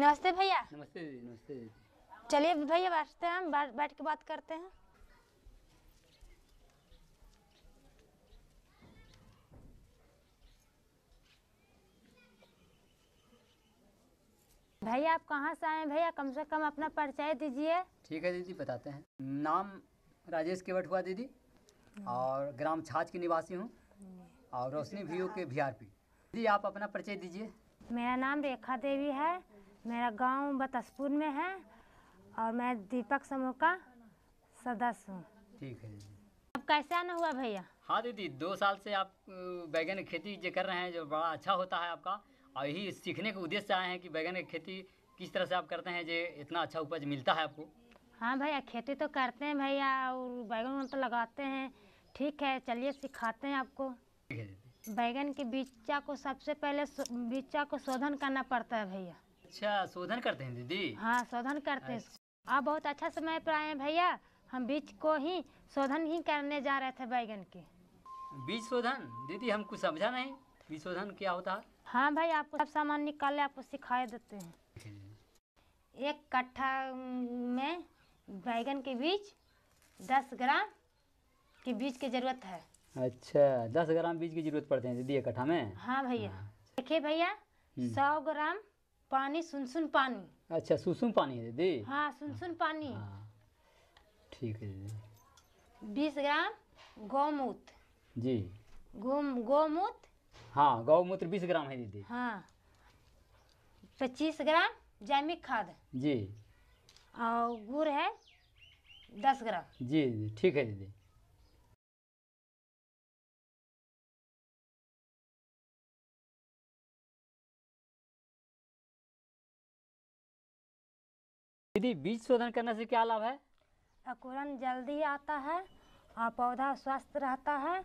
नमस्ते भैया नमस्ते जी नमस्ते चलिए भैया बैठते हैं हम बैठ के बात करते हैं भैया आप कहाँ से आए भैया कम से कम अपना परिचय दीजिए ठीक है दीदी बताते हैं नाम राजेश केवट हुआ दीदी और ग्राम छाछ की निवासी हूँ और रोशनी व्यू के आर पी दीदी आप अपना परिचय दीजिए मेरा नाम रेखा देवी है मेरा गांव बतसपुर में है और मैं दीपक समूह का सदस्य हूँ ठीक है अब कैसे आना हुआ भैया हाँ दीदी दो साल से आप बैगन खेती जो कर रहे हैं जो बड़ा अच्छा होता है आपका और यही सीखने के उद्देश्य आए हैं कि बैगन की खेती किस तरह से आप करते हैं जो इतना अच्छा उपज मिलता है आपको हाँ भैया खेती तो करते हैं भैया और बैगन तो लगाते हैं ठीक है चलिए सिखाते हैं आपको बैगन के बीचा को सबसे पहले बीचा को शोधन करना पड़ता है भैया अच्छा शोधन करते हैं दीदी हाँ शोधन करते हैं अच्छा। आप बहुत अच्छा समय पर आए भैया हम बीज को ही शोधन ही करने जा रहे थे बैगन के बीज शोधन दीदी कुछ समझा नहीं बीज शोधन क्या होता है हाँ भाई आपको सब सामान निकाल आपको सिखाए देते हैं एक कट्ठा में बैगन के बीज दस ग्राम के बीज की जरूरत है अच्छा दस ग्राम बीज की जरूरत पड़ते हैं दीदी कट्ठा में हाँ भैया हाँ। देखिए भैया हम्म। सौ ग्राम पानी सुनसुन पानी अच्छा सुनसुन पानी है दीदी हाँ सुनसुन पानी हाँ, ठीक है दीदी बीस ग्राम गौमूत्र जी गोम हाँ गौमूत्र बीस ग्राम है दीदी हाँ पच्चीस ग्राम जैमिक खाद जी और गुड़ है दस ग्राम जी ठीक है दीदी दीदी बीज शोधन करने से क्या लाभ है अंकुरन जल्दी आता है और पौधा स्वस्थ रहता है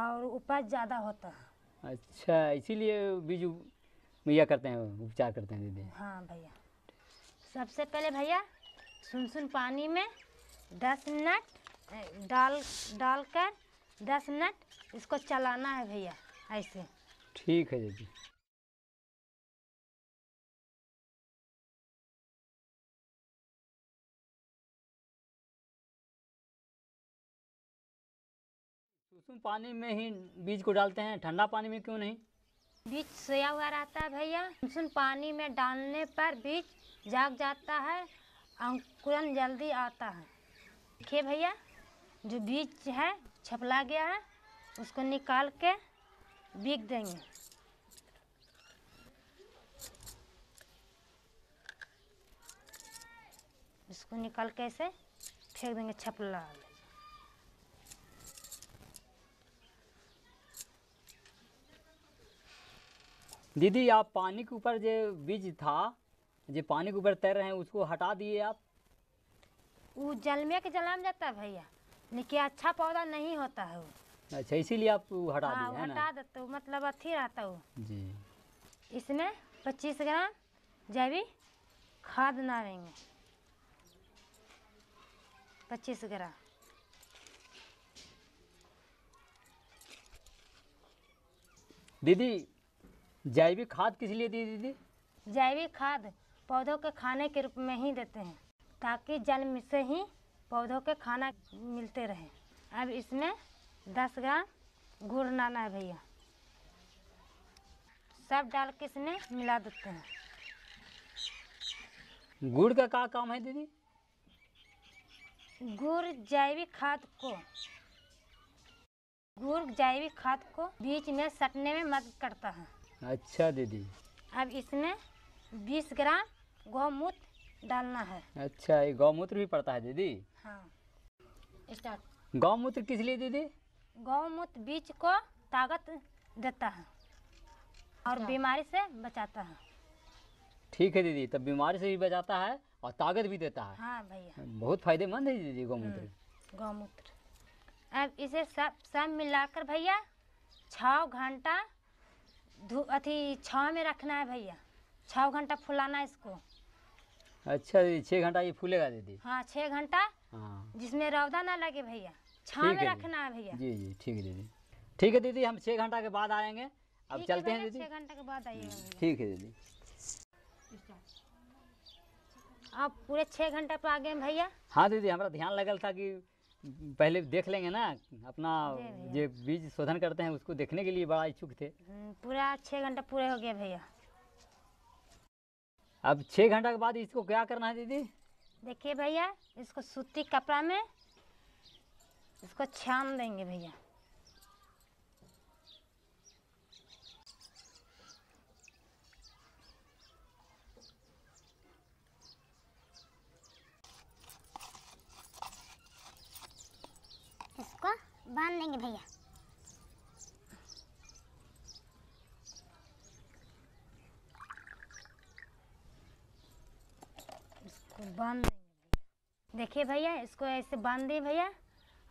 और उपज ज़्यादा होता है अच्छा इसीलिए बीज मुहैया करते हैं उपचार करते हैं दीदी हाँ भैया सबसे पहले भैया सुन सुन पानी में दस मिनट डाल डाल दस मिनट इसको चलाना है भैया ऐसे ठीक है दीदी क्यों पानी में ही बीज को डालते हैं ठंडा पानी में क्यों नहीं बीज सोया हुआ रहता है भैया पानी में डालने पर बीज जाग जाता है अंकुरन जल्दी आता है देखिए भैया जो बीज है छपला गया है उसको निकाल के बीग देंगे इसको निकाल के ऐसे फेंक देंगे छपला दीदी आप पानी के ऊपर जो बीज था जो पानी के ऊपर तैर रहे हैं उसको हटा दिए आप वो जल में के जलाम जाता है भैया लेकिन अच्छा पौधा नहीं होता है वो अच्छा इसीलिए आप हटा हाँ, दिए है हटा देते हो मतलब अथी रहता हो जी इसमें 25 ग्राम जैविक खाद ना रहेंगे 25 ग्राम दीदी जैविक खाद किस लिए दी दीदी जैविक खाद पौधों के खाने के रूप में ही देते हैं ताकि जल में से ही पौधों के खाना मिलते रहे अब इसमें दस ग्राम गुड़ नाना है भैया सब डाल के इसमें मिला देते हैं गुड़ का क्या काम है दीदी गुड़ जैविक खाद को गुड़ जैविक खाद को बीच में सटने में मदद करता है अच्छा दीदी अब इसमें 20 ग्राम गौमूत्र डालना है अच्छा ये गौमूत्र भी पड़ता है दीदी हाँ गौमूत्र किस लिए दीदी गौमूत्र बीज को ताकत देता है और अच्छा। बीमारी से बचाता है ठीक है दीदी तब बीमारी से भी बचाता है और ताकत भी देता है हाँ भैया बहुत फायदेमंद है दीदी गौमूत्र हम्म, गौमूत्र अब इसे सब सब मिलाकर भैया छः घंटा अथी छाव में रखना है भैया छः घंटा फुलाना है इसको अच्छा दीदी छः घंटा ये फूलेगा दीदी हाँ छः घंटा हाँ जिसमें रौदा ना लगे भैया छाव में रखना है भैया जी जी ठीक है दीदी ठीक है दीदी हम छः घंटा के बाद आएंगे अब चलते हैं दीदी छः घंटा के बाद आइए ठीक है दीदी आप पूरे छः घंटा पर आ गए भैया हाँ दीदी हमारा ध्यान लगल था कि पहले देख लेंगे ना अपना जो बीज शोधन करते हैं उसको देखने के लिए बड़ा इच्छुक थे हम्म, पूरा छः घंटा पूरे हो गया भैया अब छः घंटा के बाद इसको क्या करना है दीदी देखिए भैया इसको सूती कपड़ा में इसको छान देंगे भैया बांध लेंगे भैया इसको बांध देखिए भैया इसको ऐसे बांध दिए भैया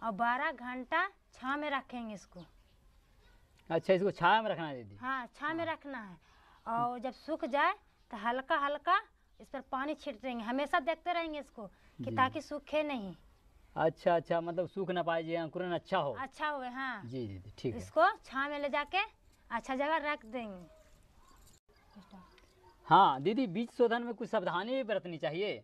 और बारह घंटा छा में रखेंगे इसको अच्छा इसको छा में रखना दीदी हाँ छा में हाँ। रखना है और जब सूख जाए तो हल्का हल्का इस पर पानी छिट देंगे हमेशा देखते रहेंगे इसको कि ताकि सूखे नहीं अच्छा अच्छा मतलब सूख ना पाए अंकुरन अच्छा हो अच्छा हो हाँ जी जी ठीक इसको छा में ले जाके अच्छा जगह रख देंगे हाँ दीदी बीज शोधन में कुछ सावधानी भी बरतनी चाहिए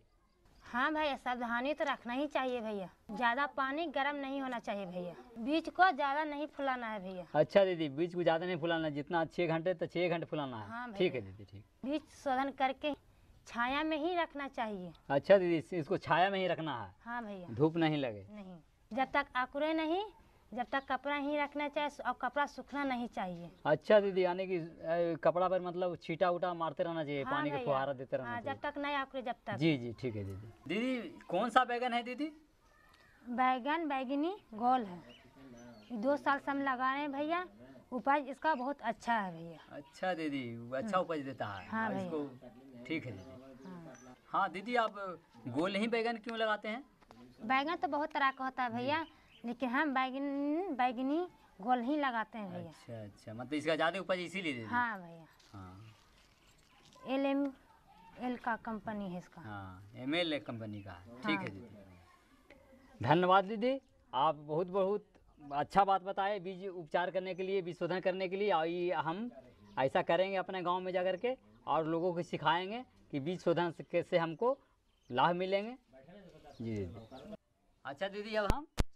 हाँ भैया सावधानी तो रखना ही चाहिए भैया ज्यादा पानी गर्म नहीं होना चाहिए भैया बीज को ज्यादा नहीं फुलाना है भैया अच्छा दीदी बीज को ज्यादा नहीं फुलाना जितना छह घंटे तो छह घंटे फुलाना है हाँ ठीक है दीदी ठीक बीज शोधन करके छाया में ही रखना चाहिए अच्छा दीदी इसको छाया में ही रखना है हाँ भैया धूप नहीं लगे नहीं जब तक आकुरे नहीं जब तक कपड़ा ही रखना चाहिए और कपड़ा सूखना नहीं चाहिए अच्छा दीदी यानी कि कपड़ा पर मतलब छीटा उटा मारते रहना चाहिए हाँ पानी का फुहारा देते रहना हाँ, जब तक नहीं आकुरे जब तक जी जी ठीक है दीदी दीदी कौन सा बैगन है दीदी बैगन बैगनी गोल है दो साल से हम लगा रहे हैं भैया उपज इसका बहुत अच्छा है भैया अच्छा दीदी अच्छा हाँ। उपज देता है हाँ ठीक है दीदी हाँ दीदी आप गोल नहीं बैगन क्यों लगाते हैं बैगन तो बहुत तरह का होता है भैया लेकिन हम बैगन बैगनी गोल ही लगाते हैं भैया अच्छा अच्छा मतलब इसका ज़्यादा उपज इसीलिए हाँ भैया हाँ। एल एम एल का कंपनी है इसका हाँ एम एल कंपनी का ठीक है हाँ। दीदी धन्यवाद दीदी आप बहुत बहुत अच्छा बात बताए बीज उपचार करने के लिए बीज शोधन करने के लिए और ये हम ऐसा करेंगे अपने गांव में जा के और लोगों को सिखाएंगे कि बीज शोधन से कैसे हमको लाभ मिलेंगे जी अच्छा दीदी अब हम